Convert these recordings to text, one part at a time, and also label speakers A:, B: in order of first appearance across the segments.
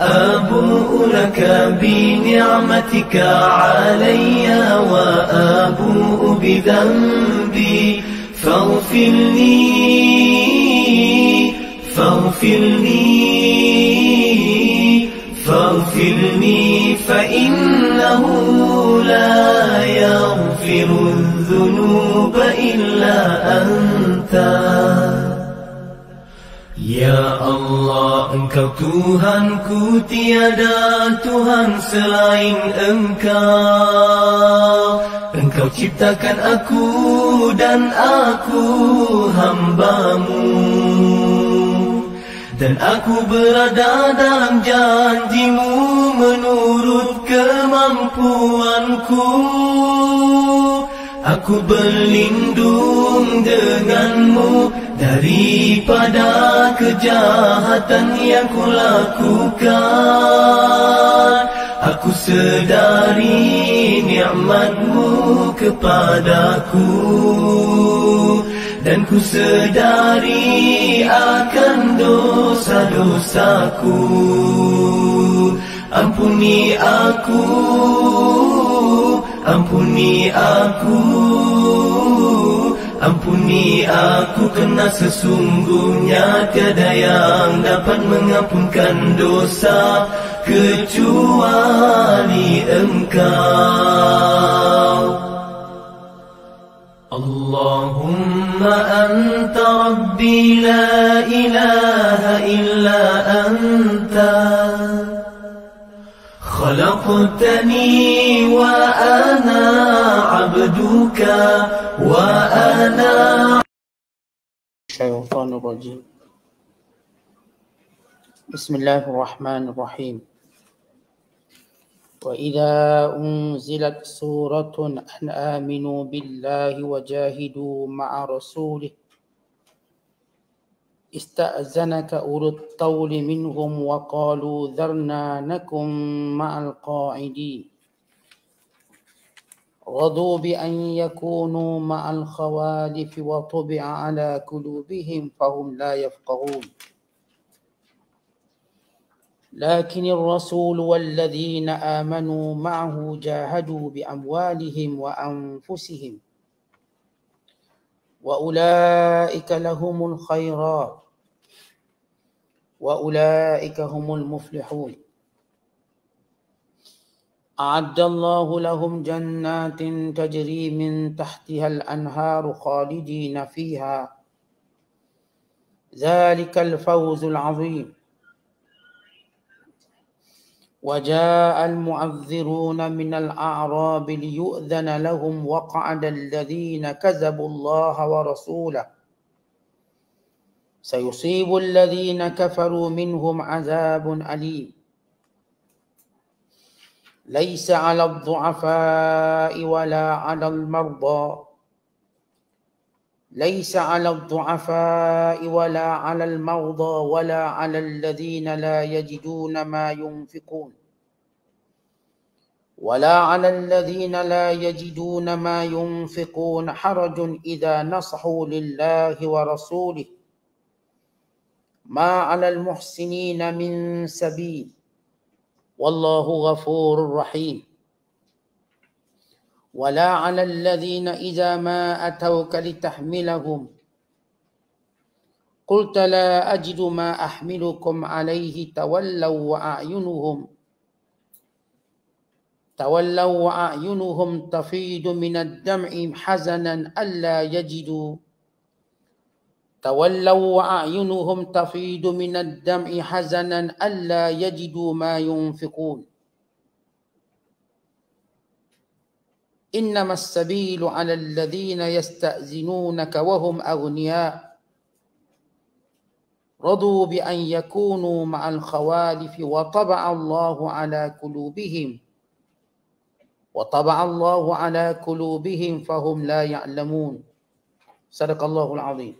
A: أبوء لك بنعمتك علي وأبوء بذنبي فاغفر لي فاغفر لي فاغفر لي فإنه لا يغفر الذنوب إلا أنت Ya Allah, Engkau Tuhanku tiada Tuhan selain Engkau. Engkau ciptakan aku dan aku hambaMu. Dan aku berada dalam janjiMu menurut kemampuanku. Aku berlindung denganmu daripada kejahatan yang kulakukan Aku sedari ni'matmu kepadaku Dan ku sedari akan dosa-dosaku Ampuni aku Ampuni aku Ampuni aku kena sesungguhnya Tiada yang dapat mengampunkan dosa Kecuali engkau Allahumma anta rabbi la ilaha illa anta خلقتني وأنا عبدك وأنا
B: الشيطان الرجيم بسم الله الرحمن الرحيم وإذا أنزلت سورة أن آمنوا بالله وجاهدوا مع رسوله استأذنك أولو الطول منهم وقالوا ذرنا نكن مع القاعدين رضوا بأن يكونوا مع الخوالف وطبع على قلوبهم فهم لا يفقهون لكن الرسول والذين آمنوا معه جاهدوا بأموالهم وأنفسهم وأولئك لهم الخيرات واولئك هم المفلحون اعد الله لهم جنات تجري من تحتها الانهار خالدين فيها ذلك الفوز العظيم وجاء المعذرون من الاعراب ليؤذن لهم وقعد الذين كذبوا الله ورسوله سيصيب الذين كفروا منهم عذاب أليم ليس على الضعفاء ولا على المرضى ليس على الضعفاء ولا على المرضى ولا على الذين لا يجدون ما ينفقون ولا على الذين لا يجدون ما ينفقون حرج إذا نصحوا لله ورسوله ما على المحسنين من سبيل والله غفور رحيم ولا على الذين إذا ما أتوك لتحملهم قلت لا أجد ما أحملكم عليه تولوا وأعينهم تولوا وأعينهم تفيض من الدمع حزنا ألا يجدوا تولوا وأعينهم تفيض من الدمع حزنا ألا يجدوا ما ينفقون إنما السبيل على الذين يستأذنونك وهم أغنياء رضوا بأن يكونوا مع الخوالف وطبع الله على قلوبهم وطبع الله على قلوبهم فهم لا يعلمون صدق الله العظيم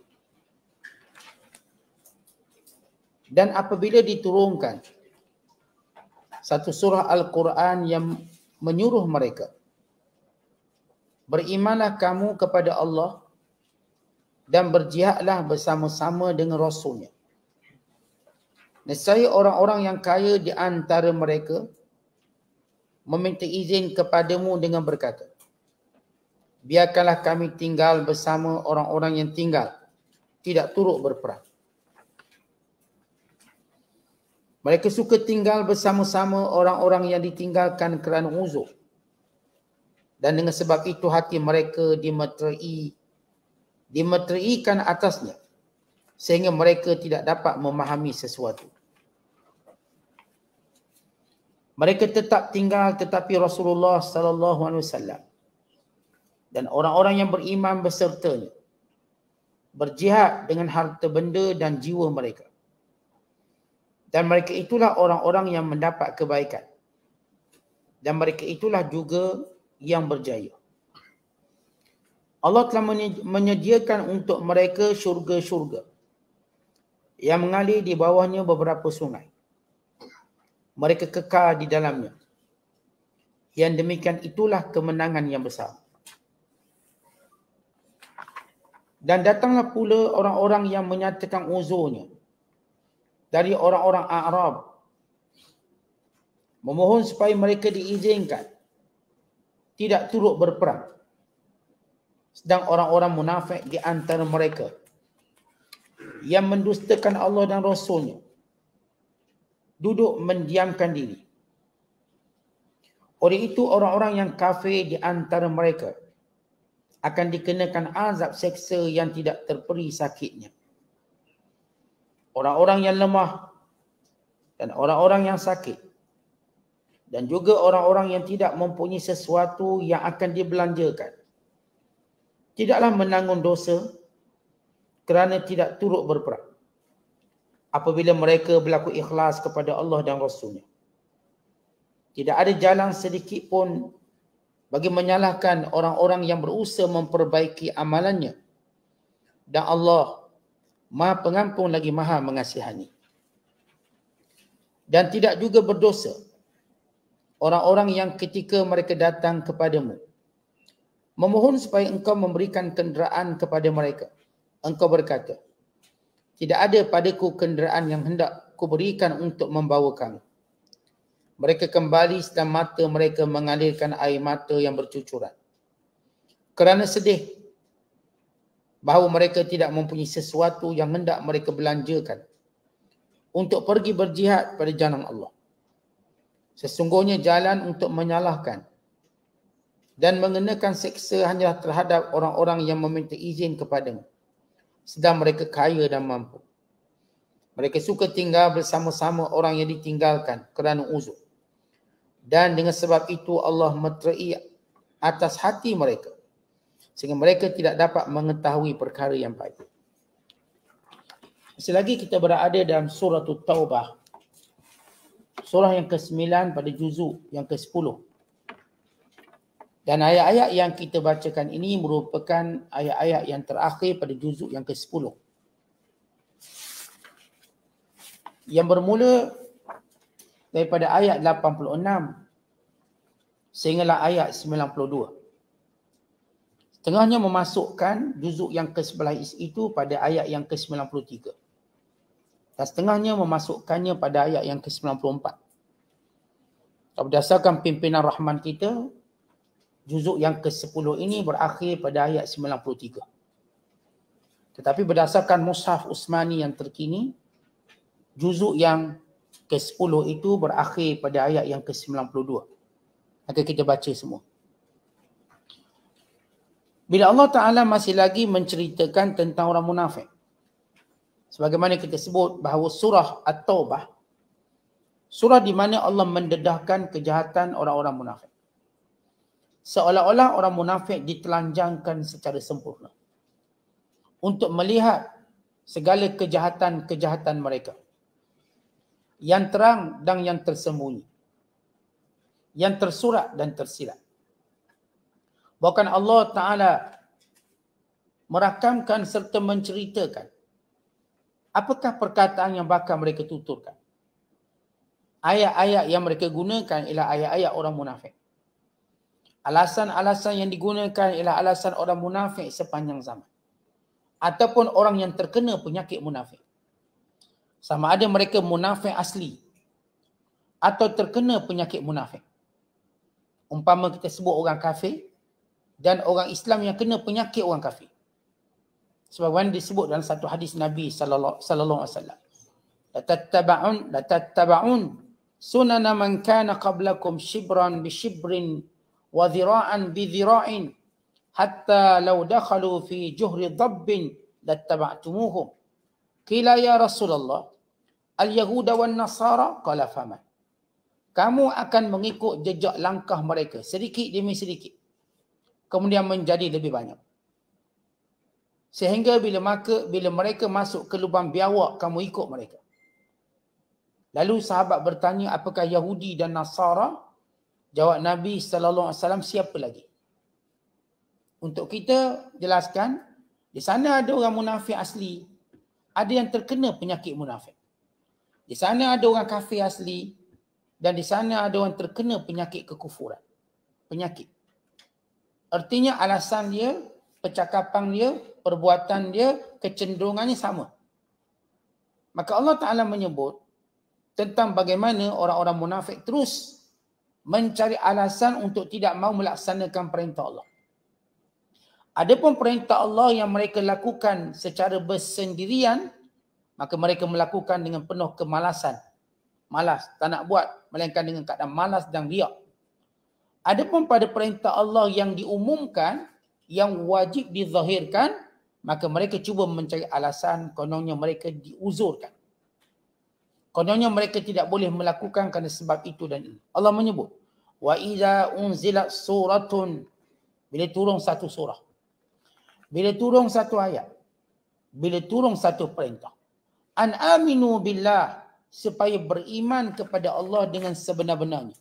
B: dan apabila diturunkan satu surah al-Quran yang menyuruh mereka berimanlah kamu kepada Allah dan berjihadlah bersama-sama dengan rasulnya nescaya orang-orang yang kaya di antara mereka meminta izin kepadamu dengan berkata biarkanlah kami tinggal bersama orang-orang yang tinggal tidak turut berperang Mereka suka tinggal bersama-sama orang-orang yang ditinggalkan kerana uzur. Dan dengan sebab itu hati mereka dimeterai, dimeteraikan atasnya. Sehingga mereka tidak dapat memahami sesuatu. Mereka tetap tinggal tetapi Rasulullah sallallahu alaihi wasallam dan orang-orang yang beriman bersertanya, berjihad dengan harta benda dan jiwa mereka dan mereka itulah orang-orang yang mendapat kebaikan dan mereka itulah juga yang berjaya Allah telah menyediakan untuk mereka syurga-syurga yang mengalir di bawahnya beberapa sungai mereka kekal di dalamnya yang demikian itulah kemenangan yang besar dan datanglah pula orang-orang yang menyatakan uzurnya dari orang-orang Arab memohon supaya mereka diizinkan tidak turut berperang sedang orang-orang munafik di antara mereka yang mendustakan Allah dan Rasulnya duduk mendiamkan diri oleh itu orang-orang yang kafir di antara mereka akan dikenakan azab seksa yang tidak terperi sakitnya orang-orang yang lemah dan orang-orang yang sakit dan juga orang-orang yang tidak mempunyai sesuatu yang akan dibelanjakan tidaklah menanggung dosa kerana tidak turut berperang apabila mereka berlaku ikhlas kepada Allah dan Rasulnya. Tidak ada jalan sedikit pun bagi menyalahkan orang-orang yang berusaha memperbaiki amalannya. Dan Allah Maha pengampun lagi maha mengasihani. Dan tidak juga berdosa. Orang-orang yang ketika mereka datang kepadamu. Memohon supaya engkau memberikan kenderaan kepada mereka. Engkau berkata. Tidak ada padaku kenderaan yang hendak kuberikan untuk membawa kamu. Mereka kembali setelah mata mereka mengalirkan air mata yang bercucuran. Kerana sedih bahawa mereka tidak mempunyai sesuatu yang hendak mereka belanjakan untuk pergi berjihad pada jalan Allah. Sesungguhnya jalan untuk menyalahkan dan mengenakan seksa hanyalah terhadap orang-orang yang meminta izin kepada sedang mereka kaya dan mampu. Mereka suka tinggal bersama-sama orang yang ditinggalkan kerana uzur. Dan dengan sebab itu Allah menteri atas hati mereka sehingga mereka tidak dapat mengetahui perkara yang baik. Selagi kita berada dalam surah Taubah, surah yang ke-9 pada juzuk yang ke-10. Dan ayat-ayat yang kita bacakan ini merupakan ayat-ayat yang terakhir pada juzuk yang ke-10. Yang bermula daripada ayat 86 sehinggalah ayat 92. Setengahnya memasukkan juzuk yang ke-11 itu pada ayat yang ke-93. Dan setengahnya memasukkannya pada ayat yang ke-94. Dan berdasarkan pimpinan rahman kita, juzuk yang ke-10 ini berakhir pada ayat 93. Tetapi berdasarkan mushaf Usmani yang terkini, juzuk yang ke-10 itu berakhir pada ayat yang ke-92. Maka kita baca semua. Bila Allah Ta'ala masih lagi menceritakan tentang orang munafik. Sebagaimana kita sebut bahawa surah At-Taubah. Surah di mana Allah mendedahkan kejahatan orang-orang munafik. Seolah-olah orang munafik ditelanjangkan secara sempurna. Untuk melihat segala kejahatan-kejahatan mereka. Yang terang dan yang tersembunyi. Yang tersurat dan tersilat. Bahkan Allah Ta'ala merakamkan serta menceritakan apakah perkataan yang bakal mereka tuturkan. Ayat-ayat yang mereka gunakan ialah ayat-ayat orang munafik. Alasan-alasan yang digunakan ialah alasan orang munafik sepanjang zaman. Ataupun orang yang terkena penyakit munafik. Sama ada mereka munafik asli atau terkena penyakit munafik. Umpama kita sebut orang kafir, dan orang Islam yang kena penyakit orang kafir. Sebagaimana disebut dalam satu hadis Nabi sallallahu alaihi wasallam. La tattaba'un sunana man kana qablakum shibran bi shibrin wa dhira'an bi dhira'in hatta law dakhalu fi juhri dhabbin lattaba'tumuhum. Kila ya Rasulullah al-yahuda wan nasara qala faman. Kamu akan mengikut jejak langkah mereka sedikit demi sedikit kemudian menjadi lebih banyak. Sehingga bila maka bila mereka masuk ke lubang biawak kamu ikut mereka. Lalu sahabat bertanya apakah Yahudi dan Nasara? Jawab Nabi sallallahu alaihi wasallam siapa lagi? Untuk kita jelaskan di sana ada orang munafik asli. Ada yang terkena penyakit munafik. Di sana ada orang kafir asli dan di sana ada orang terkena penyakit kekufuran. Penyakit. Artinya alasan dia, percakapan dia, perbuatan dia, kecenderungannya sama. Maka Allah Ta'ala menyebut tentang bagaimana orang-orang munafik terus mencari alasan untuk tidak mahu melaksanakan perintah Allah. Adapun perintah Allah yang mereka lakukan secara bersendirian, maka mereka melakukan dengan penuh kemalasan. Malas, tak nak buat. Melainkan dengan keadaan malas dan riak. Adapun pada perintah Allah yang diumumkan, yang wajib dizahirkan, maka mereka cuba mencari alasan kononnya mereka diuzurkan. Kononnya mereka tidak boleh melakukan kerana sebab itu dan ini. Allah menyebut, wa idza unzilat suratun bila turun satu surah. Bila turun satu ayat. Bila turun satu perintah. An aminu billah supaya beriman kepada Allah dengan sebenar-benarnya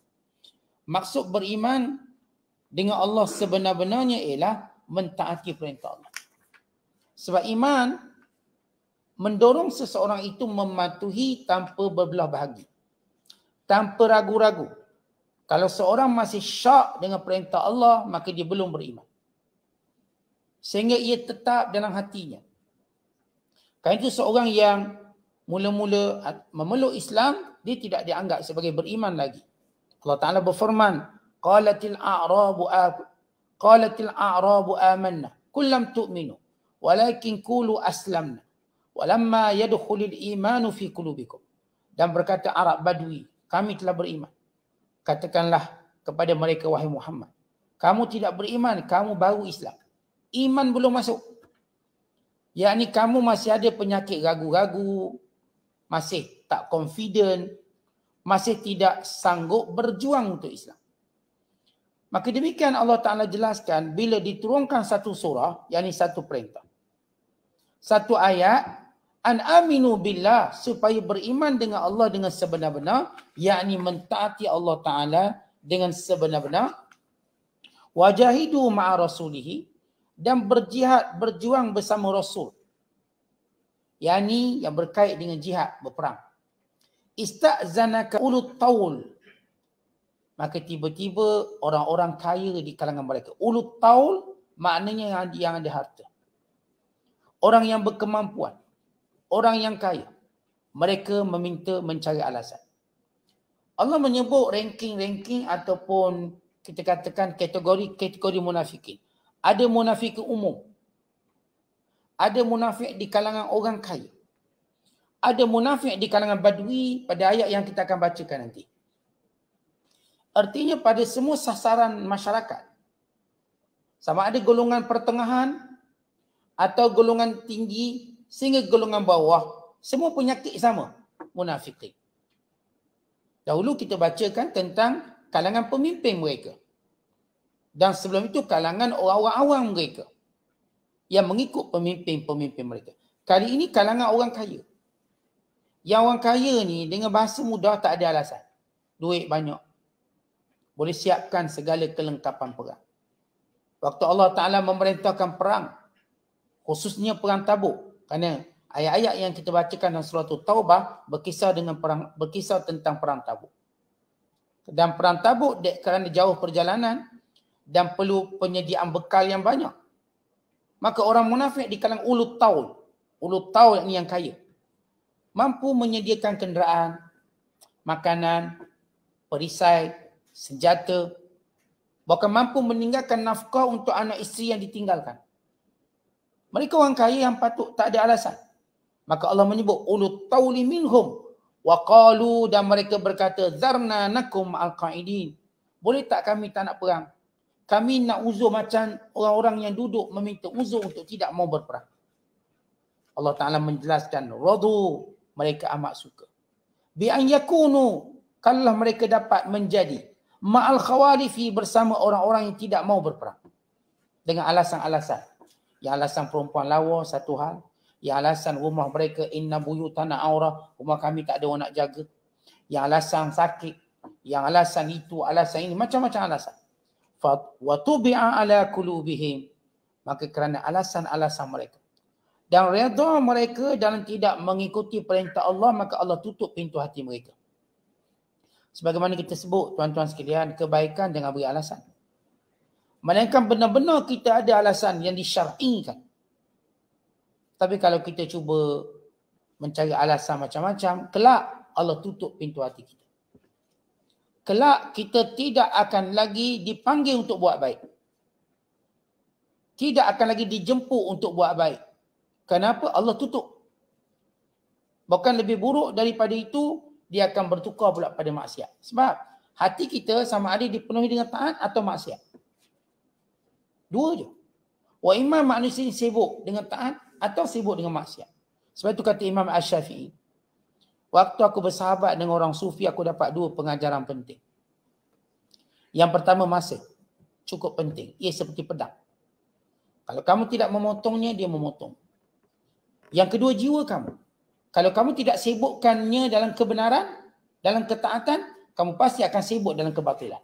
B: maksud beriman dengan Allah sebenar-benarnya ialah mentaati perintah Allah. Sebab iman mendorong seseorang itu mematuhi tanpa berbelah bahagi. Tanpa ragu-ragu. Kalau seorang masih syak dengan perintah Allah, maka dia belum beriman. Sehingga ia tetap dalam hatinya. Kerana itu seorang yang mula-mula memeluk Islam, dia tidak dianggap sebagai beriman lagi. Allah Ta'ala berfirman, Qalatil a'rabu Qalatil a'rabu amanna kullam tu'minu walakin kulu aslamna walamma yadkhulil imanu fi kulubikum. Dan berkata Arab Badui, kami telah beriman. Katakanlah kepada mereka wahai Muhammad. Kamu tidak beriman, kamu baru Islam. Iman belum masuk. Yang ni kamu masih ada penyakit ragu-ragu. Masih tak confident masih tidak sanggup berjuang untuk Islam. Maka demikian Allah Ta'ala jelaskan bila diturunkan satu surah, yakni satu perintah. Satu ayat, an aminu billah supaya beriman dengan Allah dengan sebenar-benar, yakni mentaati Allah Ta'ala dengan sebenar-benar. Wajahidu ma'a rasulihi dan berjihad, berjuang bersama rasul. Yakni yang berkait dengan jihad, berperang istazanaka ulut taul maka tiba-tiba orang-orang kaya di kalangan mereka ulut taul maknanya yang ada, yang ada harta orang yang berkemampuan orang yang kaya mereka meminta mencari alasan Allah menyebut ranking-ranking ataupun kita katakan kategori-kategori munafikin ada munafik umum ada munafik di kalangan orang kaya ada munafik di kalangan badui pada ayat yang kita akan bacakan nanti. Artinya pada semua sasaran masyarakat. Sama ada golongan pertengahan atau golongan tinggi sehingga golongan bawah. Semua penyakit sama. munafik. Dahulu kita bacakan tentang kalangan pemimpin mereka. Dan sebelum itu kalangan orang-orang awam mereka. Yang mengikut pemimpin-pemimpin mereka. Kali ini kalangan orang kaya. Yang orang kaya ni dengan bahasa mudah tak ada alasan. Duit banyak. Boleh siapkan segala kelengkapan perang. Waktu Allah Ta'ala memerintahkan perang. Khususnya perang tabuk. Kerana ayat-ayat yang kita bacakan dalam surah Taubah berkisar dengan perang berkisar tentang perang tabuk. Dan perang tabuk dek, kerana jauh perjalanan dan perlu penyediaan bekal yang banyak. Maka orang munafik di kalangan ulut taul. Ulut taul ni yang kaya mampu menyediakan kenderaan, makanan, perisai, senjata, bahkan mampu meninggalkan nafkah untuk anak isteri yang ditinggalkan. Mereka orang kaya yang patut tak ada alasan. Maka Allah menyebut ulul tauli minhum wa qalu dan mereka berkata zarna nakum alqaidin. Boleh tak kami tak nak perang? Kami nak uzur macam orang-orang yang duduk meminta uzur untuk tidak mau berperang. Allah Taala menjelaskan radu mereka amat suka. Bi an yakunu kalau mereka dapat menjadi ma'al khawarifi bersama orang-orang yang tidak mau berperang. Dengan alasan-alasan. Yang alasan perempuan lawa satu hal. Yang alasan rumah mereka inna buyu tanah aura. Rumah kami tak ada orang nak jaga. Yang alasan sakit. Yang alasan itu, alasan ini. Macam-macam alasan. Fat, wa tubi'a ala Maka kerana alasan-alasan mereka dan redha mereka dalam tidak mengikuti perintah Allah maka Allah tutup pintu hati mereka. Sebagaimana kita sebut tuan-tuan sekalian kebaikan dengan beri alasan. Melainkan benar-benar kita ada alasan yang disyar'ikan. Tapi kalau kita cuba mencari alasan macam-macam, kelak Allah tutup pintu hati kita. Kelak kita tidak akan lagi dipanggil untuk buat baik. Tidak akan lagi dijemput untuk buat baik. Kenapa Allah tutup? Bahkan lebih buruk daripada itu, dia akan bertukar pula pada maksiat. Sebab hati kita sama ada dipenuhi dengan taat atau maksiat. Dua je. Wa imam manusia ini sibuk dengan taat atau sibuk dengan maksiat. Sebab itu kata Imam ash shafii Waktu aku bersahabat dengan orang sufi, aku dapat dua pengajaran penting. Yang pertama masa. Cukup penting. Ia seperti pedang. Kalau kamu tidak memotongnya, dia memotong. Yang kedua jiwa kamu. Kalau kamu tidak sibukkannya dalam kebenaran, dalam ketaatan, kamu pasti akan sibuk dalam kebatilan.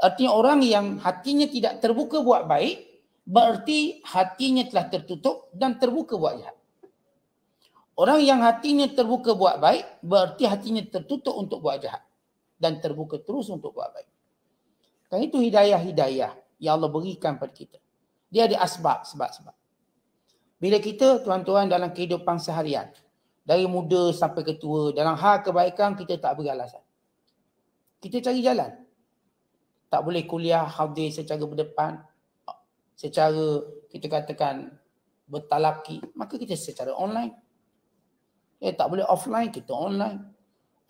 B: Artinya orang yang hatinya tidak terbuka buat baik, berarti hatinya telah tertutup dan terbuka buat jahat. Orang yang hatinya terbuka buat baik, berarti hatinya tertutup untuk buat jahat. Dan terbuka terus untuk buat baik. Dan itu hidayah-hidayah yang Allah berikan kepada kita. Dia ada asbab, sebab-sebab. Bila kita tuan-tuan dalam kehidupan seharian, dari muda sampai ketua, dalam hal kebaikan kita tak beri alasan. Kita cari jalan. Tak boleh kuliah hadir secara berdepan, secara kita katakan bertalaki, maka kita secara online. Eh, tak boleh offline, kita online.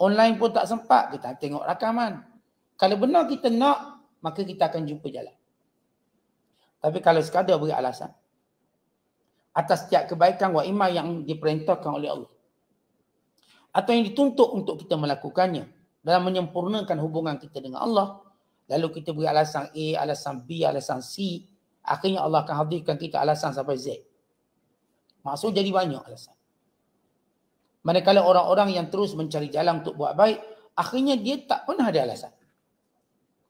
B: Online pun tak sempat, kita tengok rakaman. Kalau benar kita nak, maka kita akan jumpa jalan. Tapi kalau sekadar beri alasan, atas setiap kebaikan wa iman yang diperintahkan oleh Allah. Atau yang dituntut untuk kita melakukannya dalam menyempurnakan hubungan kita dengan Allah. Lalu kita beri alasan A, alasan B, alasan C. Akhirnya Allah akan hadirkan kita alasan sampai Z. Maksud jadi banyak alasan. Manakala orang-orang yang terus mencari jalan untuk buat baik, akhirnya dia tak pernah ada alasan.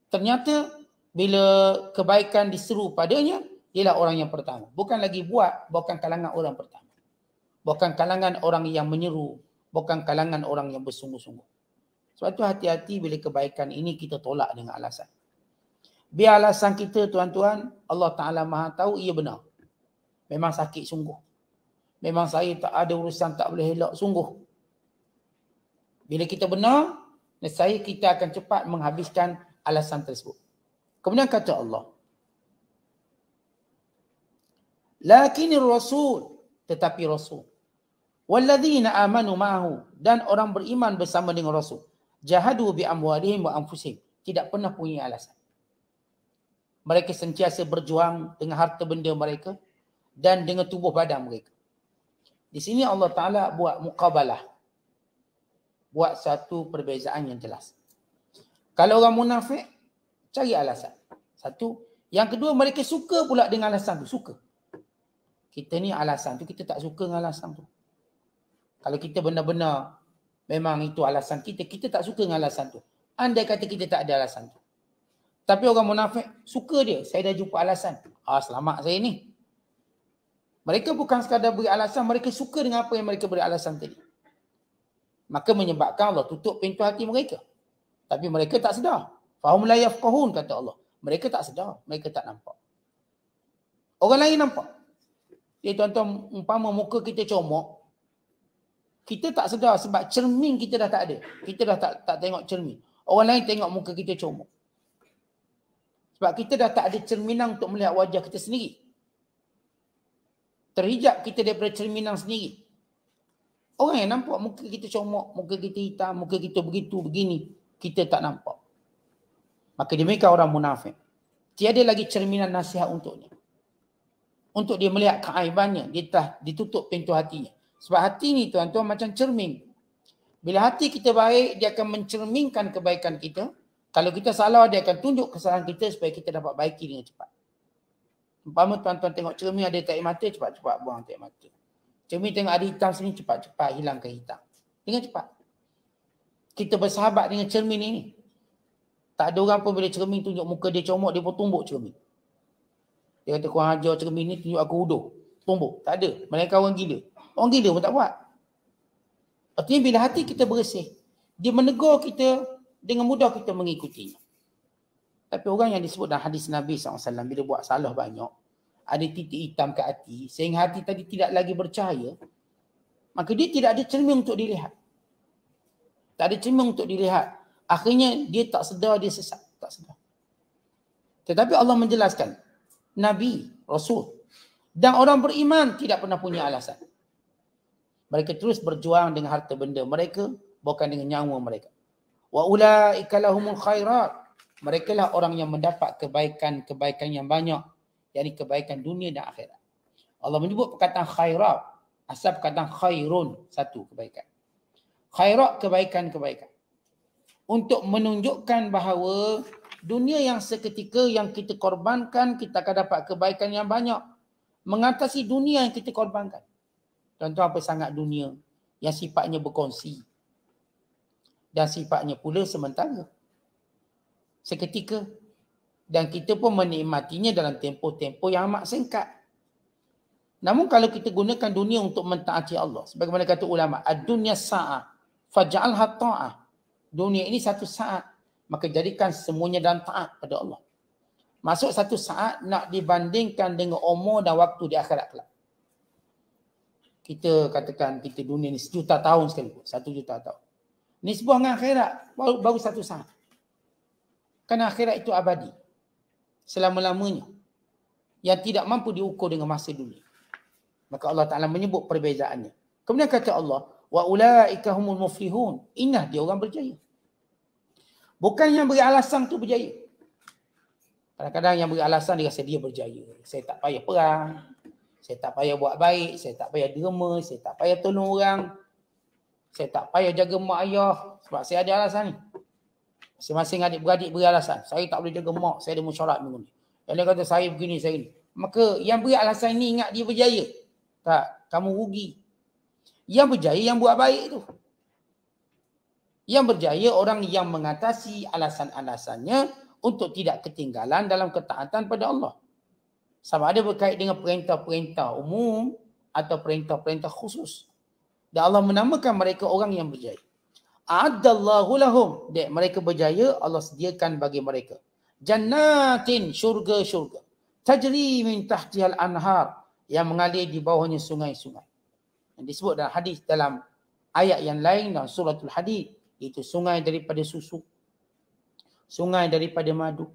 B: Ternyata bila kebaikan diseru padanya, ialah orang yang pertama. Bukan lagi buat, bukan kalangan orang pertama. Bukan kalangan orang yang menyeru, bukan kalangan orang yang bersungguh-sungguh. Sebab itu hati-hati bila kebaikan ini kita tolak dengan alasan. Biar alasan kita tuan-tuan, Allah Ta'ala maha tahu ia benar. Memang sakit sungguh. Memang saya tak ada urusan tak boleh elak sungguh. Bila kita benar, saya kita akan cepat menghabiskan alasan tersebut. Kemudian kata Allah, lakini rasul tetapi rasul walladzina amanu ma'ahu dan orang beriman bersama dengan rasul jahadu bi amwalihim wa anfusihim tidak pernah punya alasan mereka sentiasa berjuang dengan harta benda mereka dan dengan tubuh badan mereka di sini Allah Taala buat mukabalah, buat satu perbezaan yang jelas kalau orang munafik cari alasan satu yang kedua mereka suka pula dengan alasan tu suka kita ni alasan tu kita tak suka dengan alasan tu. Kalau kita benar-benar memang itu alasan kita, kita tak suka dengan alasan tu. Andai kata kita tak ada alasan tu. Tapi orang munafik suka dia. Saya dah jumpa alasan. Ah selamat saya ni. Mereka bukan sekadar beri alasan, mereka suka dengan apa yang mereka beri alasan tadi. Maka menyebabkan Allah tutup pintu hati mereka. Tapi mereka tak sedar. Fahum la yafqahun kata Allah. Mereka tak sedar, mereka tak nampak. Orang lain nampak. Jadi eh, tuan-tuan, umpama muka kita comok, kita tak sedar sebab cermin kita dah tak ada. Kita dah tak tak tengok cermin. Orang lain tengok muka kita comok. Sebab kita dah tak ada cerminan untuk melihat wajah kita sendiri. Terhijab kita daripada cerminan sendiri. Orang yang nampak muka kita comok, muka kita hitam, muka kita begitu, begini. Kita tak nampak. Maka demikian orang munafik. Tiada lagi cerminan nasihat untuknya untuk dia melihat keaibannya, dia ditutup pintu hatinya. Sebab hati ni tuan-tuan macam cermin. Bila hati kita baik, dia akan mencerminkan kebaikan kita. Kalau kita salah, dia akan tunjuk kesalahan kita supaya kita dapat baiki dengan cepat. Umpama tuan-tuan tengok cermin ada tak mata, cepat-cepat buang tak mata. Cermin tengok ada hitam sini, cepat-cepat hilangkan hitam. Dengan cepat. Kita bersahabat dengan cermin ini. Tak ada orang pun bila cermin tunjuk muka dia comok, dia pun tumbuk cermin. Dia kata kau ajar cermin ni tunjuk aku hudu. Tumbuk. Tak ada. Mereka orang gila. Orang gila pun tak buat. Artinya bila hati kita bersih, dia menegur kita dengan mudah kita mengikutinya. Tapi orang yang disebut dalam hadis Nabi SAW bila buat salah banyak, ada titik hitam ke hati, sehingga hati tadi tidak lagi bercahaya, maka dia tidak ada cermin untuk dilihat. Tak ada cermin untuk dilihat. Akhirnya dia tak sedar, dia sesat. Tak sedar. Tetapi Allah menjelaskan, Nabi, Rasul. Dan orang beriman tidak pernah punya alasan. Mereka terus berjuang dengan harta benda mereka, bukan dengan nyawa mereka. Wa ulaika lahumul khairat. Mereka lah orang yang mendapat kebaikan-kebaikan yang banyak. Yang kebaikan dunia dan akhirat. Allah menyebut perkataan khairat. Asal perkataan khairun. Satu kebaikan. Khairat kebaikan-kebaikan. Untuk menunjukkan bahawa dunia yang seketika yang kita korbankan kita akan dapat kebaikan yang banyak mengatasi dunia yang kita korbankan tuan-tuan apa sangat dunia yang sifatnya berkongsi dan sifatnya pula sementara seketika dan kita pun menikmatinya dalam tempoh-tempoh yang amat singkat namun kalau kita gunakan dunia untuk mentaati Allah sebagaimana kata ulama ad-dunya sa'a faj'alha ta'a dunia ini satu saat maka jadikan semuanya dan taat pada Allah. Masuk satu saat nak dibandingkan dengan umur dan waktu di akhirat kelak. Kita katakan kita dunia ni sejuta tahun sekali. Satu juta tahun. Ni sebuah dengan akhirat baru, baru satu saat. Kerana akhirat itu abadi. Selama-lamanya. Yang tidak mampu diukur dengan masa dunia. Maka Allah Ta'ala menyebut perbezaannya. Kemudian kata Allah, wa ulaika humul muflihun. Inilah dia orang berjaya. Bukan yang beri alasan tu berjaya. Kadang-kadang yang beri alasan dia rasa dia berjaya. Saya tak payah perang. Saya tak payah buat baik. Saya tak payah derma. Saya tak payah tolong orang. Saya tak payah jaga mak ayah. Sebab saya ada alasan ni. Masing-masing adik-beradik beri alasan. Saya tak boleh jaga mak. Saya ada musyarat minggu ni. Yang dia kata saya begini, saya ni. Maka yang beri alasan ni ingat dia berjaya. Tak. Kamu rugi. Yang berjaya yang buat baik tu. Yang berjaya orang yang mengatasi alasan-alasannya untuk tidak ketinggalan dalam ketaatan pada Allah. Sama ada berkait dengan perintah-perintah umum atau perintah-perintah khusus. Dan Allah menamakan mereka orang yang berjaya. Adallahu lahum. Dek, mereka berjaya, Allah sediakan bagi mereka. Jannatin, syurga-syurga. Tajri min tahtihal anhar. Yang mengalir di bawahnya sungai-sungai. disebut dalam hadis dalam ayat yang lain dalam suratul hadis. Itu sungai daripada susu. Sungai daripada madu.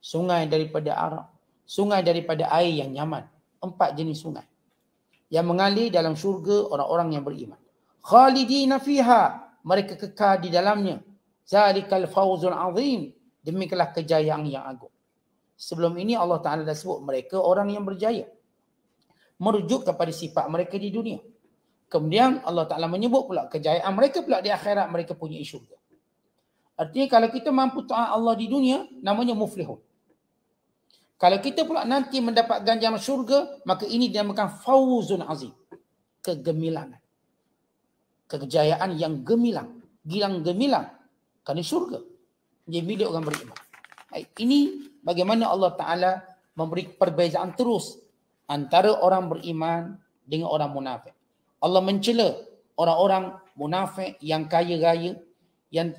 B: Sungai daripada arak. Sungai daripada air yang nyaman. Empat jenis sungai. Yang mengalir dalam syurga orang-orang yang beriman. Khalidi fiha. Mereka kekal di dalamnya. Zalikal fawzun azim. Demikilah kejayaan yang agung. Sebelum ini Allah Ta'ala dah sebut mereka orang yang berjaya. Merujuk kepada sifat mereka di dunia. Kemudian Allah Ta'ala menyebut pula kejayaan mereka pula di akhirat mereka punya isu. Artinya kalau kita mampu taat Allah di dunia, namanya muflihun. Kalau kita pula nanti mendapat ganjaran syurga, maka ini dia makan fawzun azim. Kegemilangan. Kejayaan yang gemilang. Gilang gemilang. Kerana syurga. Dia milik orang beriman. Ini bagaimana Allah Ta'ala memberi perbezaan terus antara orang beriman dengan orang munafik. Allah mencela orang-orang munafik yang kaya raya yang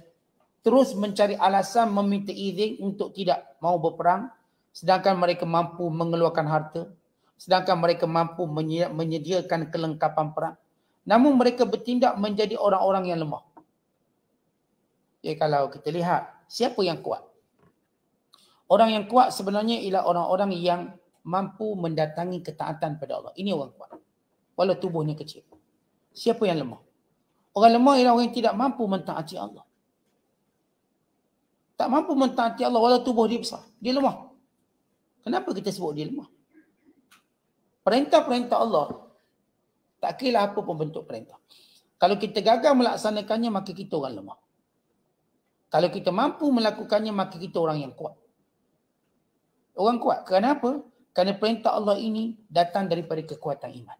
B: terus mencari alasan meminta izin untuk tidak mau berperang sedangkan mereka mampu mengeluarkan harta sedangkan mereka mampu menyediakan kelengkapan perang namun mereka bertindak menjadi orang-orang yang lemah ya kalau kita lihat siapa yang kuat orang yang kuat sebenarnya ialah orang-orang yang mampu mendatangi ketaatan pada Allah ini orang kuat walaupun tubuhnya kecil Siapa yang lemah? Orang lemah ialah orang yang tidak mampu mentaati Allah. Tak mampu mentaati Allah walau tubuh dia besar. Dia lemah. Kenapa kita sebut dia lemah? Perintah-perintah Allah. Tak kira apa pun bentuk perintah. Kalau kita gagal melaksanakannya, maka kita orang lemah. Kalau kita mampu melakukannya, maka kita orang yang kuat. Orang kuat. Kenapa? Kerana perintah Allah ini datang daripada kekuatan iman.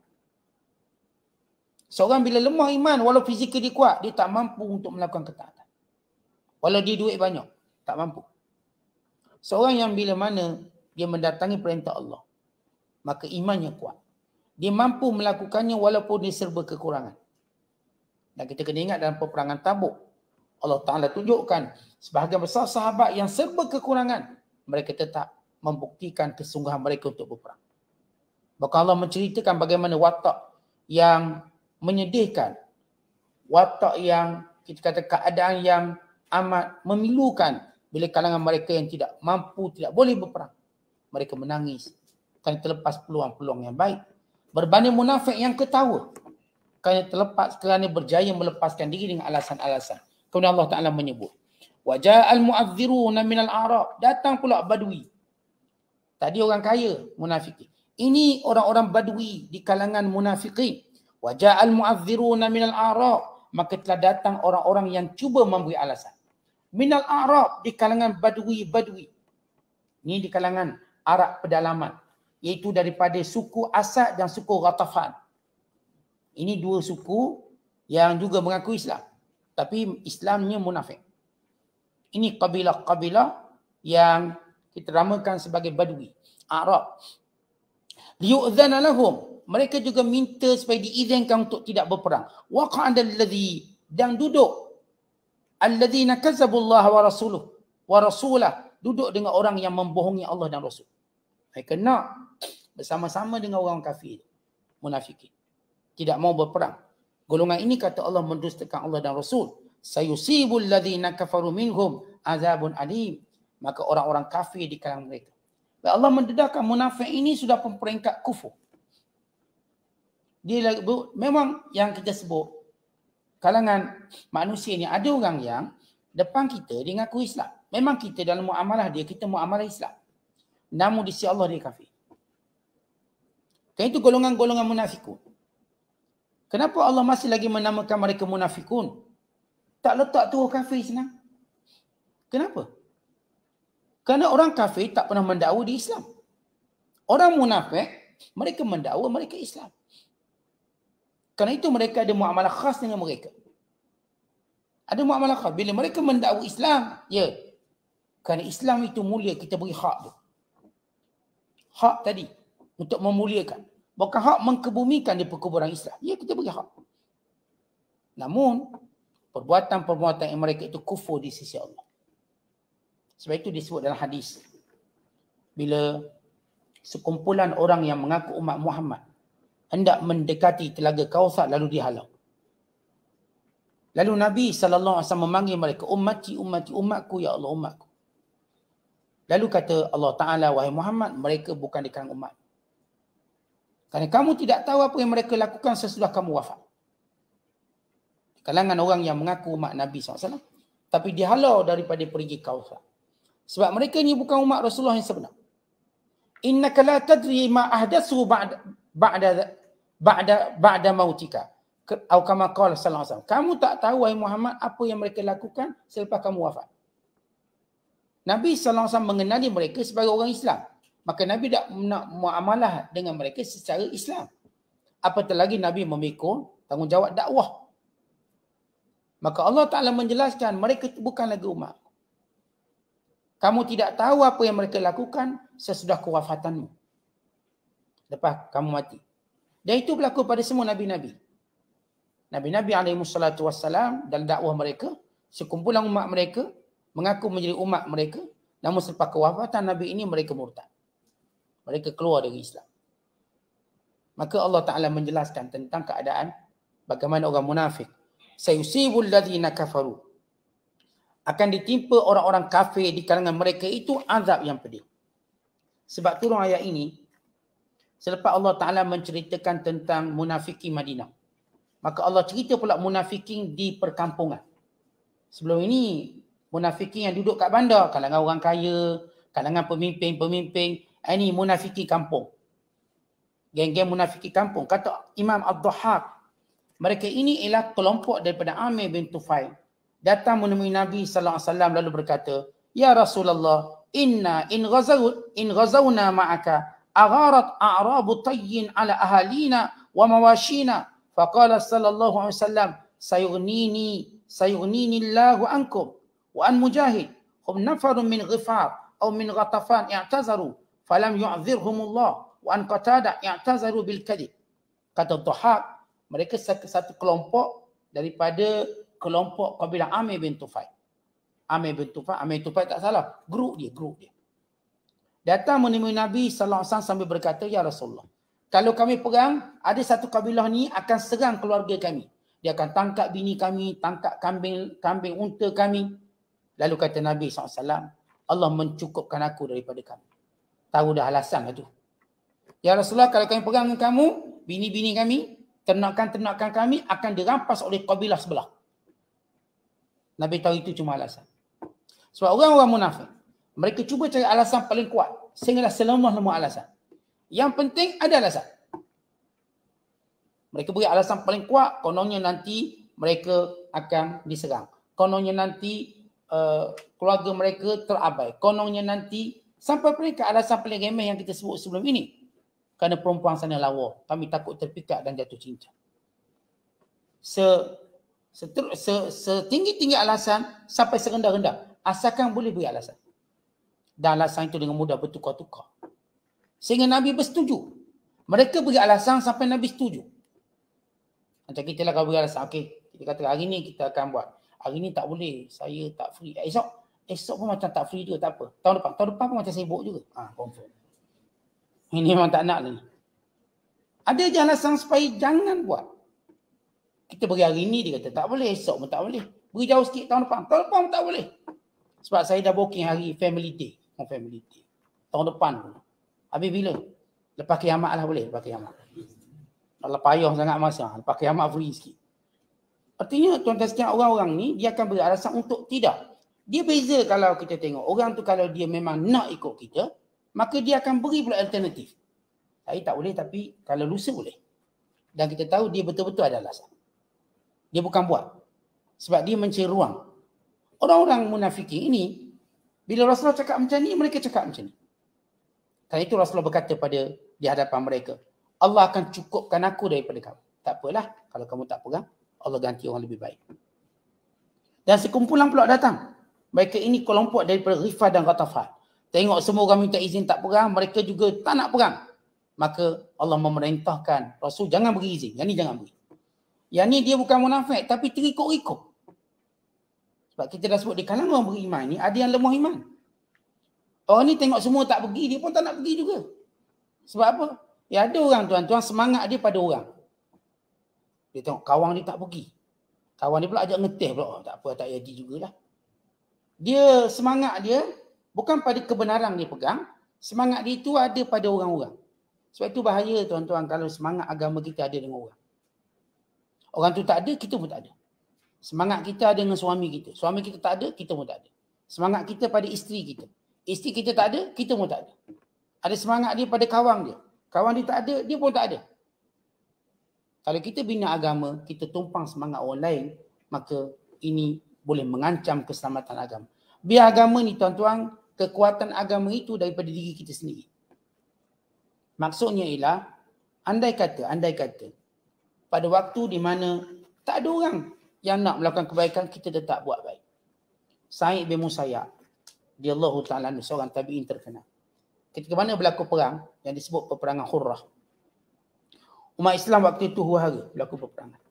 B: Seorang bila lemah iman, walau fizikal dia kuat, dia tak mampu untuk melakukan ketaatan. Walau dia duit banyak, tak mampu. Seorang yang bila mana dia mendatangi perintah Allah, maka imannya kuat. Dia mampu melakukannya walaupun dia serba kekurangan. Dan kita kena ingat dalam peperangan tabuk, Allah Ta'ala tunjukkan sebahagian besar sahabat yang serba kekurangan, mereka tetap membuktikan kesungguhan mereka untuk berperang. Maka Allah menceritakan bagaimana watak yang menyedihkan watak yang kita kata keadaan yang amat memilukan bila kalangan mereka yang tidak mampu tidak boleh berperang mereka menangis kerana terlepas peluang-peluang yang baik berbanding munafik yang ketawa kerana terlepas kerana berjaya melepaskan diri dengan alasan-alasan kemudian Allah Taala menyebut Waja'al mu'adhiruna al a'rab. Datang pula badui. Tadi orang kaya, munafik. Ini orang-orang badui di kalangan munafiqin. Wajah muazziruna minal a'rab maka telah datang orang-orang yang cuba memberi alasan. Minal a'rab di kalangan badui-badui. Ini di kalangan arak pedalaman iaitu daripada suku Asad dan suku Ghatafan. Ini dua suku yang juga mengaku Islam tapi Islamnya munafik. Ini kabilah-kabilah yang kita ramakan sebagai badui, Arab. Liu'zana lahum mereka juga minta supaya diizinkan untuk tidak berperang waqa'an allazi dan duduk allazina kazzabu Allah wa rasuluh wa rasulah duduk dengan orang yang membohongi Allah dan rasul mereka nak bersama-sama dengan orang kafir munafikin tidak mau berperang golongan ini kata Allah mendustakan Allah dan rasul sayusibu allazina kafaru minhum azabun alim maka orang-orang kafir di kalangan mereka Allah mendedahkan munafik ini sudah pemperingkat kufur dia lagi memang yang kita sebut kalangan manusia ni ada orang yang depan kita dia mengaku Islam. Memang kita dalam muamalah dia kita muamalah Islam. Namun di sisi Allah dia kafir. Kan itu golongan-golongan munafikun. Kenapa Allah masih lagi menamakan mereka munafikun? Tak letak tu kafir senang. Kenapa? Kerana orang kafir tak pernah mendakwa di Islam. Orang munafik, mereka mendakwa mereka Islam. Kerana itu mereka ada muamalah khas dengan mereka. Ada muamalah khas. Bila mereka mendakwa Islam, ya. Kerana Islam itu mulia, kita beri hak dia. Hak tadi. Untuk memuliakan. Bukan hak mengkebumikan di perkuburan Islam. Ya, kita beri hak. Namun, perbuatan-perbuatan yang mereka itu kufur di sisi Allah. Sebab itu disebut dalam hadis. Bila sekumpulan orang yang mengaku umat Muhammad hendak mendekati telaga kausar lalu dihalau. Lalu Nabi SAW memanggil mereka, umati, umati, umatku, ya Allah, umatku. Lalu kata Allah Ta'ala, wahai Muhammad, mereka bukan dekat umat. Kerana kamu tidak tahu apa yang mereka lakukan sesudah kamu wafat. Kalangan orang yang mengaku umat Nabi SAW. Tapi dihalau daripada pergi kausar. Sebab mereka ini bukan umat Rasulullah yang sebenar. Inna la tadri ma ahdasu ba'da, ba'da ba'da ba'da mautika atau kama qala sallallahu alaihi kamu tak tahu wahai Muhammad apa yang mereka lakukan selepas kamu wafat Nabi sallallahu alaihi wasallam mengenali mereka sebagai orang Islam maka Nabi tak nak muamalah dengan mereka secara Islam apatah lagi Nabi memikul tanggungjawab dakwah maka Allah Taala menjelaskan mereka bukan lagi umat kamu tidak tahu apa yang mereka lakukan sesudah kewafatanmu lepas kamu mati dan itu berlaku pada semua Nabi-Nabi. Nabi-Nabi SAW dalam dakwah mereka, sekumpulan umat mereka, mengaku menjadi umat mereka, namun selepas kewafatan Nabi ini mereka murtad. Mereka keluar dari Islam. Maka Allah Ta'ala menjelaskan tentang keadaan bagaimana orang munafik. Sayusibul ladhina kafaru. Akan ditimpa orang-orang kafir di kalangan mereka itu azab yang pedih. Sebab turun ayat ini, selepas Allah Taala menceritakan tentang munafiki Madinah. Maka Allah cerita pula munafikin di perkampungan. Sebelum ini munafikin yang duduk kat bandar, kalangan orang kaya, kalangan pemimpin-pemimpin, ini eh, munafiki kampung. Geng-geng munafiki kampung. Kata Imam Abdul mereka ini ialah kelompok daripada Amir bin Tufail. Datang menemui Nabi sallallahu alaihi wasallam lalu berkata, "Ya Rasulullah, inna in ghazaw in ghazawna ma'aka أغارت أعراب طي على أهالينا ومواشينا فقال صلى الله عليه وسلم سيغنيني سيغنيني الله عنكم وأن مجاهد هم نفر من غفار أو من غطفان اعتذروا فلم يعذرهم الله وأن قتادة اعتذروا بالكذب قد الضحاك mereka satu kelompok daripada kelompok kabilah Amir bin Tufail. Amir bin Tufail, Amir Tufail tak salah. Grup dia, grup dia datang menemui Nabi S.A.W sambil berkata ya Rasulullah kalau kami perang ada satu kabilah ni akan serang keluarga kami dia akan tangkap bini kami tangkap kambing kambing unta kami lalu kata Nabi S.A.W Allah mencukupkan aku daripada kamu tahu dah alasan lah tu ya Rasulullah kalau kami perang dengan kamu bini-bini kami ternakan-ternakan kami akan dirampas oleh kabilah sebelah Nabi tahu itu cuma alasan sebab orang-orang munafik mereka cuba cari alasan paling kuat. Sehinggalah selamah lemah alasan. Yang penting ada alasan. Mereka beri alasan paling kuat. Kononnya nanti mereka akan diserang. Kononnya nanti uh, keluarga mereka terabai. Kononnya nanti sampai peringkat alasan paling remeh yang kita sebut sebelum ini. Kerana perempuan sana lawa. Kami takut terpikat dan jatuh cinta. Se, setinggi-tinggi alasan sampai serendah-rendah. Asalkan boleh beri alasan dan alasan itu dengan mudah bertukar-tukar. Sehingga Nabi bersetuju. Mereka beri alasan sampai Nabi setuju. Macam kita lah kalau beri alasan. Okey, kita kata hari ni kita akan buat. Hari ni tak boleh. Saya tak free. Eh, esok, esok pun macam tak free juga. Tak apa. Tahun depan. Tahun depan pun macam sibuk juga. Ha, confirm. Ini memang tak nak ni. Ada je alasan supaya jangan buat. Kita beri hari ni, dia kata tak boleh. Esok pun tak boleh. Beri jauh sikit tahun depan. Tahun depan pun tak boleh. Sebab saya dah booking hari family day dengan family Tahun depan pun. Habis bila? Lepas kiamat lah boleh. Lepas kiamat. Kalau payah sangat masa. Lepas kiamat free sikit. Artinya tuan-tuan sekian orang-orang ni dia akan beralasan untuk tidak. Dia beza kalau kita tengok. Orang tu kalau dia memang nak ikut kita, maka dia akan beri pula alternatif. Tapi tak boleh tapi kalau lusa boleh. Dan kita tahu dia betul-betul ada alasan. Dia bukan buat. Sebab dia mencari ruang. Orang-orang munafikin ini, bila Rasulullah cakap macam ni, mereka cakap macam ni. Kali itu Rasulullah berkata pada di hadapan mereka, Allah akan cukupkan aku daripada kamu. Tak apalah, kalau kamu tak pegang, Allah ganti orang lebih baik. Dan sekumpulan pula datang. Mereka ini kelompok daripada Rifah dan Ratafah. Tengok semua orang minta izin tak pegang, mereka juga tak nak pegang. Maka Allah memerintahkan Rasul jangan beri izin. Yang ni jangan beri. Yang ni dia bukan munafik tapi terikut-ikut. Sebab kita dah sebut di kalangan orang beriman ni ada yang lemah iman. Oh ni tengok semua tak pergi, dia pun tak nak pergi juga. Sebab apa? Ya ada orang tuan-tuan semangat dia pada orang. Dia tengok kawan dia tak pergi. Kawan dia pula ajak ngeteh pula. Oh, tak apa, tak jadi jugalah. Dia semangat dia bukan pada kebenaran dia pegang. Semangat dia itu ada pada orang-orang. Sebab itu bahaya tuan-tuan kalau semangat agama kita ada dengan orang. Orang tu tak ada, kita pun tak ada. Semangat kita ada dengan suami kita. Suami kita tak ada, kita pun tak ada. Semangat kita pada isteri kita. Isteri kita tak ada, kita pun tak ada. Ada semangat dia pada kawan dia. Kawan dia tak ada, dia pun tak ada. Kalau kita bina agama, kita tumpang semangat orang lain, maka ini boleh mengancam keselamatan agama. Biar agama ni tuan-tuan, kekuatan agama itu daripada diri kita sendiri. Maksudnya ialah, andai kata, andai kata, pada waktu di mana tak ada orang yang nak melakukan kebaikan kita tetap buat baik. Sa'id bin Musayyab di Allah Ta'ala seorang tabi'in terkenal. Ketika mana berlaku perang yang disebut peperangan Hurrah. Umat Islam waktu itu dua hari berlaku peperangan.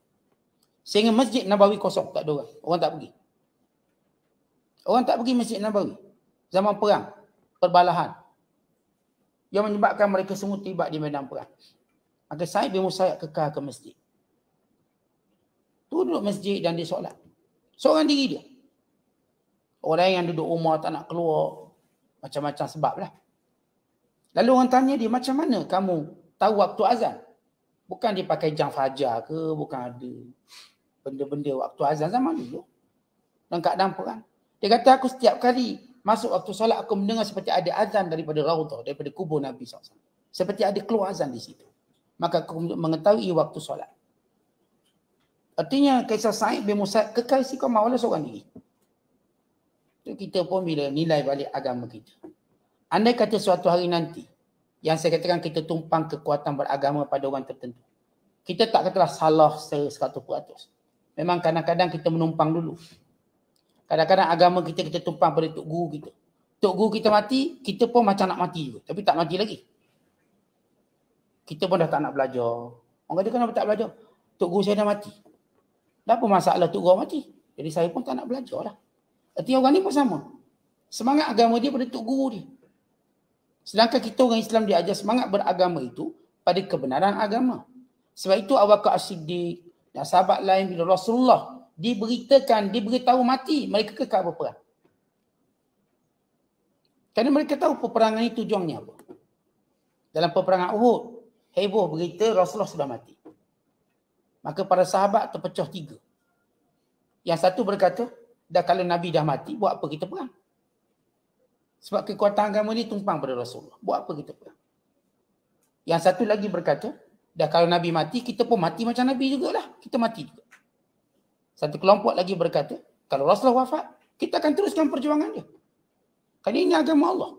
B: Sehingga Masjid Nabawi kosong, tak ada orang. Orang tak pergi. Orang tak pergi Masjid Nabawi. Zaman perang, perbalahan. Yang menyebabkan mereka semua tiba di medan perang. Maka Sa'id bin Musayyab kekal ke masjid. Tu duduk masjid dan dia solat. Seorang diri dia. Orang yang duduk rumah tak nak keluar. Macam-macam sebab lah. Lalu orang tanya dia, macam mana kamu tahu waktu azan? Bukan dia pakai jam fajar ke, bukan ada benda-benda waktu azan zaman dulu. Dan keadaan kan Dia kata, aku setiap kali masuk waktu solat, aku mendengar seperti ada azan daripada rautah, daripada kubur Nabi SAW. Seperti ada keluar azan di situ. Maka aku mengetahui waktu solat. Artinya kisah Said bin Musa kekal si koma oleh seorang diri. Itu kita pun bila nilai balik agama kita. Andai kata suatu hari nanti yang saya katakan kita tumpang kekuatan beragama pada orang tertentu. Kita tak katalah salah 100%. Memang kadang-kadang kita menumpang dulu. Kadang-kadang agama kita kita tumpang pada tok guru kita. Tok guru kita mati, kita pun macam nak mati juga. Tapi tak mati lagi. Kita pun dah tak nak belajar. Orang kata kenapa tak belajar? Tok guru saya dah mati. Dah apa masalah Tok Guru mati? Jadi saya pun tak nak belajar lah. Artinya orang ni pun sama. Semangat agama dia pada Tok Guru dia. Sedangkan kita orang Islam dia ajar semangat beragama itu pada kebenaran agama. Sebab itu Abu Bakar As-Siddiq dan sahabat lain bila Rasulullah diberitakan, diberitahu mati, mereka kekal berperang. Kerana mereka tahu peperangan itu tujuannya apa. Dalam peperangan Uhud, heboh berita Rasulullah sudah mati. Maka para sahabat terpecah tiga. Yang satu berkata, dah kalau Nabi dah mati, buat apa kita perang? Sebab kekuatan agama ni tumpang pada Rasulullah. Buat apa kita perang? Yang satu lagi berkata, dah kalau Nabi mati, kita pun mati macam Nabi jugalah. Kita mati juga. Satu kelompok lagi berkata, kalau Rasulullah wafat, kita akan teruskan perjuangan dia. Kerana ini agama Allah.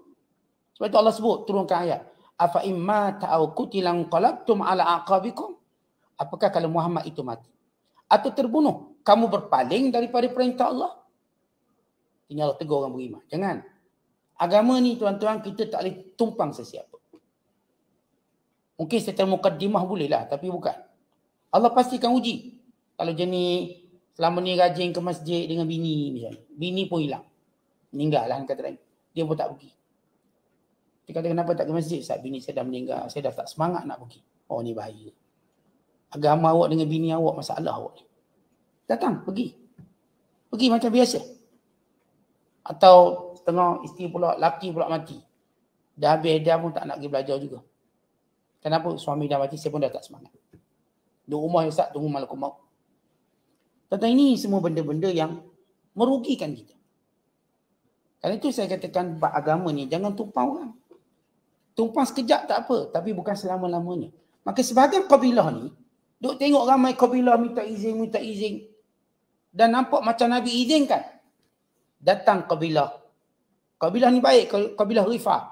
B: Sebab itu Allah sebut, turunkan ayat. Afa imma ta'au kutilang qalabtum ala aqabikum. Apakah kalau Muhammad itu mati? Atau terbunuh? Kamu berpaling daripada perintah Allah? Ini Allah tegur orang beriman. Jangan. Agama ni tuan-tuan kita tak boleh tumpang sesiapa. Mungkin secara mukaddimah bolehlah tapi bukan. Allah pastikan uji. Kalau jenis selama ni rajin ke masjid dengan bini misalnya. Bini pun hilang. Meninggal lah kata Dia pun tak pergi. Dia kata kenapa tak ke masjid? Sebab bini saya dah meninggal. Saya dah tak semangat nak pergi. Oh ni bahaya agama awak dengan bini awak masalah awak Datang, pergi. Pergi macam biasa. Atau tengok isteri pula, laki pula mati. Dah habis dah pun tak nak pergi belajar juga. Kenapa suami dah mati, saya pun dah tak semangat. Di rumah yang tunggu malakum maut. Tentang ini semua benda-benda yang merugikan kita. Karena itu saya katakan agama ni jangan tumpang orang. Tumpang sekejap tak apa. Tapi bukan selama-lamanya. Maka sebagian kabilah ni, Duk tengok ramai kabilah minta izin, minta izin. Dan nampak macam Nabi izinkan. Datang kabilah. Kabilah ni baik, kabilah Rifah.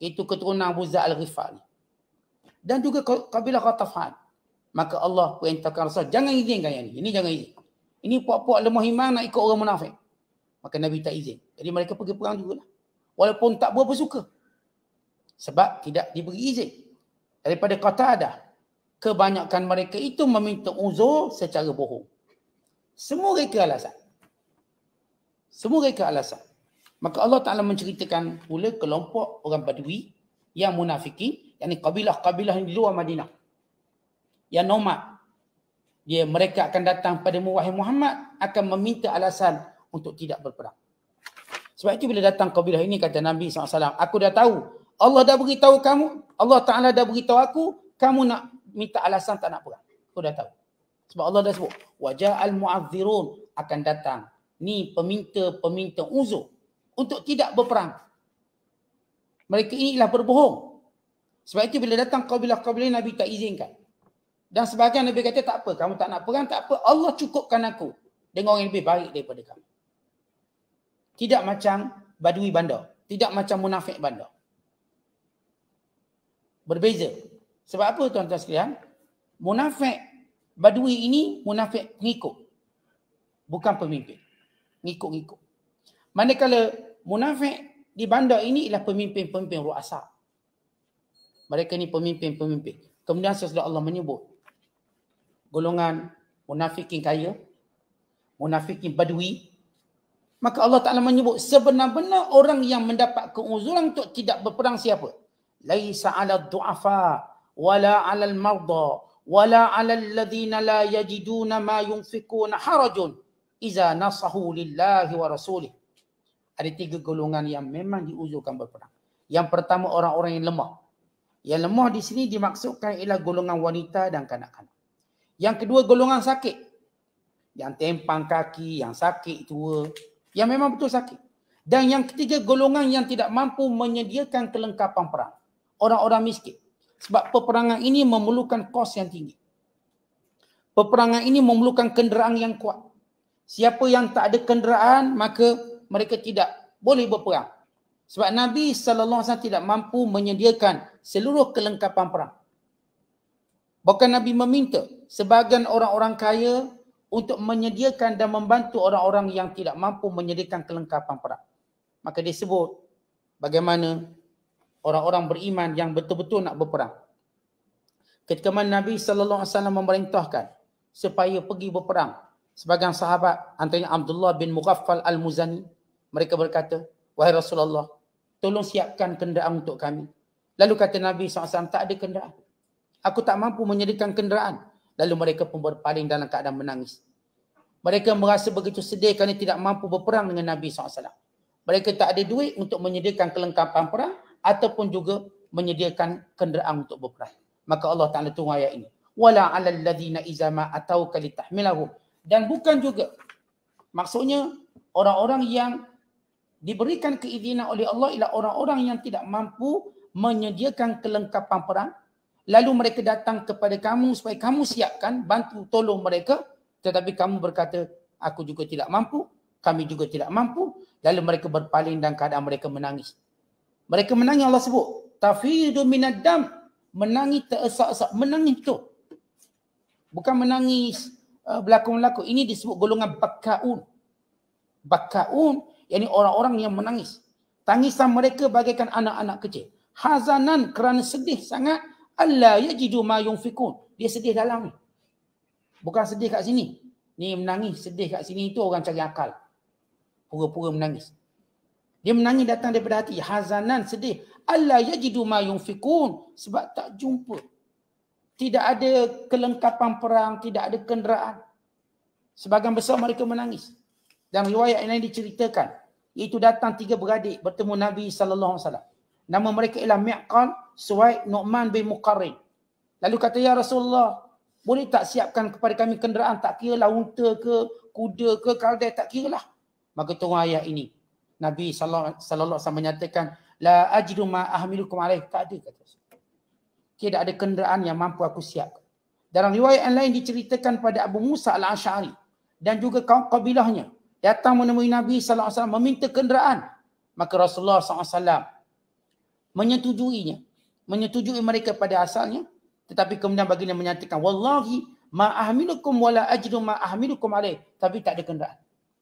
B: Itu keturunan Abu Zal Rifah ni. Dan juga kabilah Ratafan. Maka Allah perintahkan Rasul, jangan izinkan yang ni. Ini jangan izin. Ini puak-puak lemah iman nak ikut orang munafik. Maka Nabi tak izin. Jadi mereka pergi perang juga. Walaupun tak berapa suka. Sebab tidak diberi izin. Daripada kata ada kebanyakan mereka itu meminta uzur secara bohong. Semua mereka alasan. Semua mereka alasan. Maka Allah Ta'ala menceritakan pula kelompok orang badui yang munafiki, yakni kabilah-kabilah yang di luar Madinah. Yang nomad. Dia, mereka akan datang pada Wahai Muhammad akan meminta alasan untuk tidak berperang. Sebab itu bila datang kabilah ini kata Nabi SAW, aku dah tahu. Allah dah beritahu kamu, Allah Ta'ala dah beritahu aku, kamu nak minta alasan tak nak perang. Kau dah tahu. Sebab Allah dah sebut. Wajah al-mu'adzirun akan datang. Ni peminta-peminta uzur. Untuk tidak berperang. Mereka inilah berbohong. Sebab itu bila datang kabilah-kabilah Nabi tak izinkan. Dan sebagian Nabi kata tak apa. Kamu tak nak perang tak apa. Allah cukupkan aku. Dengan orang yang lebih baik daripada kamu. Tidak macam badui bandar. Tidak macam munafik bandar. Berbeza. Sebab apa tuan-tuan sekalian? Munafik badui ini munafik pengikut. Bukan pemimpin. Ngikut-ngikut. Manakala munafik di bandar ini ialah pemimpin-pemimpin ruasa. Mereka ni pemimpin-pemimpin. Kemudian sesudah Allah menyebut golongan munafik munafikin kaya, yang badui, maka Allah Ta'ala menyebut sebenar-benar orang yang mendapat keuzuran untuk tidak berperang siapa? Laisa ala du'afa' ولا على المرضى ولا على الذين لا يجدون ما ينفقون حرج إذا نصحوا لله ورسوله ada tiga golongan yang memang diuzurkan berperang. Yang pertama orang-orang yang lemah. Yang lemah di sini dimaksudkan ialah golongan wanita dan kanak-kanak. Yang kedua golongan sakit. Yang tempang kaki, yang sakit tua. Yang memang betul sakit. Dan yang ketiga golongan yang tidak mampu menyediakan kelengkapan perang. Orang-orang miskin. Sebab peperangan ini memerlukan kos yang tinggi. Peperangan ini memerlukan kenderaan yang kuat. Siapa yang tak ada kenderaan, maka mereka tidak boleh berperang. Sebab Nabi SAW tidak mampu menyediakan seluruh kelengkapan perang. Bahkan Nabi meminta sebagian orang-orang kaya untuk menyediakan dan membantu orang-orang yang tidak mampu menyediakan kelengkapan perang. Maka disebut bagaimana orang-orang beriman yang betul-betul nak berperang. Ketika mana Nabi sallallahu alaihi wasallam memerintahkan supaya pergi berperang, sebagian sahabat antaranya Abdullah bin Mughaffal Al-Muzani, mereka berkata, "Wahai Rasulullah, tolong siapkan kenderaan untuk kami." Lalu kata Nabi sallallahu alaihi wasallam, tak ada kenderaan. Aku tak mampu menyediakan kenderaan. Lalu mereka pun berpaling dalam keadaan menangis. Mereka merasa begitu sedih kerana tidak mampu berperang dengan Nabi SAW. Mereka tak ada duit untuk menyediakan kelengkapan perang ataupun juga menyediakan kenderaan untuk berperang. Maka Allah Taala tunggu ayat ini. Wala 'alal ladzina idza ma atau kalitahmilahu dan bukan juga maksudnya orang-orang yang diberikan keizinan oleh Allah ialah orang-orang yang tidak mampu menyediakan kelengkapan perang lalu mereka datang kepada kamu supaya kamu siapkan bantu tolong mereka tetapi kamu berkata aku juga tidak mampu kami juga tidak mampu lalu mereka berpaling dan keadaan mereka menangis mereka menangis Allah sebut. Tafidu minadam. Menangis teresak-esak. Menangis tu, Bukan menangis uh, berlaku-melaku. Ini disebut golongan bakkaun, bakkaun, Yang orang-orang yang menangis. Tangisan mereka bagaikan anak-anak kecil. Hazanan kerana sedih sangat. Allah yajidu ma fikun, Dia sedih dalam ni. Bukan sedih kat sini. Ni menangis sedih kat sini. Itu orang cari akal. Pura-pura menangis. Dia menangis datang daripada hati. Hazanan, sedih. Allah yajidu ma yunfikun. Sebab tak jumpa. Tidak ada kelengkapan perang. Tidak ada kenderaan. Sebagian besar mereka menangis. Dan riwayat yang lain diceritakan. Iaitu datang tiga beradik bertemu Nabi SAW. Nama mereka ialah Mi'qan, Suwaid, Nu'man bin Muqarrin. Lalu kata, Ya Rasulullah, boleh tak siapkan kepada kami kenderaan? Tak kira lah unta ke, kuda ke, kaldai, tak kira lah. Maka tengok ayat ini. Nabi sallallahu alaihi wasallam menyatakan la ajidu ma ahmilukum alaih tak ada kata tidak ada kenderaan yang mampu aku siap. Dalam riwayat yang lain diceritakan pada Abu Musa al-Ash'ari dan juga kaum kabilahnya datang menemui Nabi sallallahu alaihi wasallam meminta kenderaan. Maka Rasulullah sallallahu alaihi wasallam menyetujuinya. Menyetujui mereka pada asalnya tetapi kemudian baginda menyatakan wallahi ma ahmilukum wala ajidu ma ahmilukum alaih tapi tak ada kenderaan.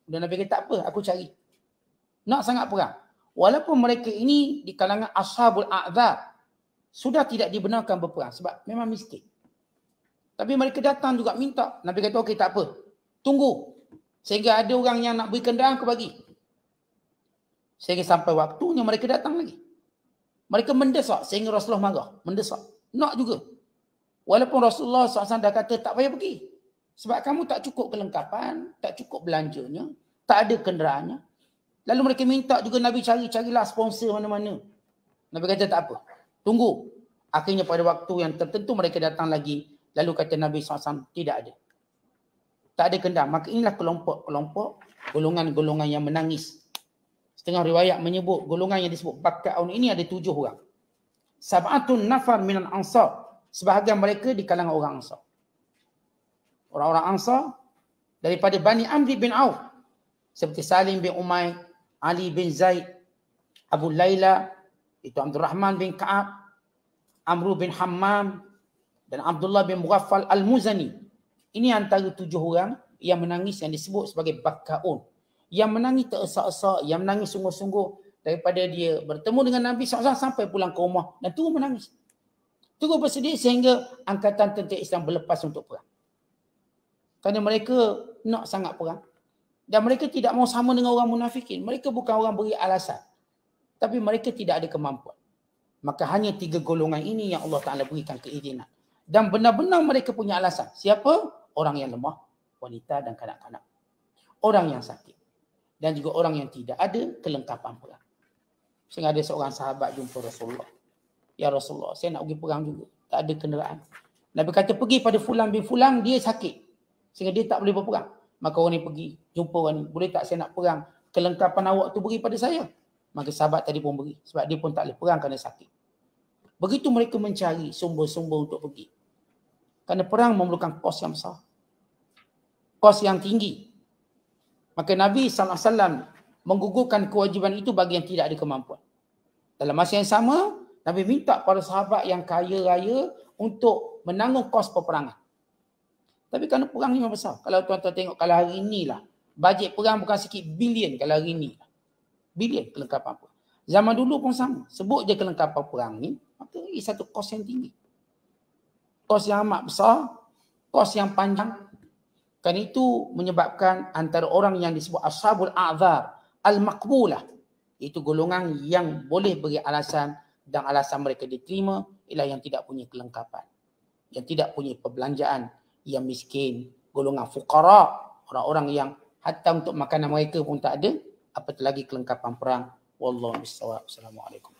B: Dan Nabi kata tak apa aku cari nak sangat perang. Walaupun mereka ini di kalangan ashabul a'zab sudah tidak dibenarkan berperang sebab memang miskin. Tapi mereka datang juga minta. Nabi kata okey tak apa. Tunggu. Sehingga ada orang yang nak beri kenderaan ke bagi. Sehingga sampai waktunya mereka datang lagi. Mereka mendesak sehingga Rasulullah marah. Mendesak. Nak juga. Walaupun Rasulullah SAW dah kata tak payah pergi. Sebab kamu tak cukup kelengkapan, tak cukup belanjanya, tak ada kenderaannya. Lalu mereka minta juga Nabi cari, carilah sponsor mana-mana. Nabi kata tak apa. Tunggu. Akhirnya pada waktu yang tertentu mereka datang lagi. Lalu kata Nabi SAW, tidak ada. Tak ada kendang. Maka inilah kelompok-kelompok, golongan-golongan yang menangis. Setengah riwayat menyebut golongan yang disebut Bakka'un ini ada tujuh orang. Sab'atun nafar minan ansar. Sebahagian mereka di kalangan orang ansar. Orang-orang ansar daripada Bani Amri bin Auf. Seperti Salim bin Umay, Ali bin Zaid, Abu Layla, itu Abdul Rahman bin Ka'ab, Amru bin Hammam dan Abdullah bin Mughaffal Al-Muzani. Ini antara tujuh orang yang menangis yang disebut sebagai Bakka'un. Yang menangis teresak-esak, yang menangis sungguh-sungguh daripada dia bertemu dengan Nabi SAW sampai pulang ke rumah dan turun menangis. Turun bersedih sehingga angkatan tentera Islam berlepas untuk perang. Kerana mereka nak sangat perang dan mereka tidak mau sama dengan orang munafikin. Mereka bukan orang beri alasan. Tapi mereka tidak ada kemampuan. Maka hanya tiga golongan ini yang Allah Ta'ala berikan keizinan. Dan benar-benar mereka punya alasan. Siapa? Orang yang lemah, wanita dan kanak-kanak. Orang yang sakit. Dan juga orang yang tidak ada kelengkapan perang. Sehingga ada seorang sahabat jumpa Rasulullah. Ya Rasulullah, saya nak pergi perang dulu. Tak ada kenderaan. Nabi kata pergi pada Fulan bin Fulan, dia sakit. Sehingga dia tak boleh berperang maka orang ni pergi jumpa orang ni boleh tak saya nak perang kelengkapan awak tu beri pada saya maka sahabat tadi pun beri sebab dia pun tak boleh perang kerana sakit begitu mereka mencari sumber-sumber untuk pergi kerana perang memerlukan kos yang besar kos yang tinggi maka Nabi SAW menggugurkan kewajiban itu bagi yang tidak ada kemampuan dalam masa yang sama Nabi minta para sahabat yang kaya raya untuk menanggung kos peperangan tapi kalau perang ni memang besar. Kalau tuan-tuan tengok kalau hari ni lah. Bajet perang bukan sikit bilion kalau hari ni. Bilion kelengkapan perang. Zaman dulu pun sama. Sebut je kelengkapan perang ni. Maka ini satu kos yang tinggi. Kos yang amat besar. Kos yang panjang. Kan itu menyebabkan antara orang yang disebut Ashabul aadhar Al-Makbulah. Itu golongan yang boleh beri alasan dan alasan mereka diterima ialah yang tidak punya kelengkapan. Yang tidak punya perbelanjaan yang miskin, golongan fukara, orang-orang yang hatta untuk makanan mereka pun tak ada, apatah lagi kelengkapan perang. Wallahu a'lam. Assalamualaikum.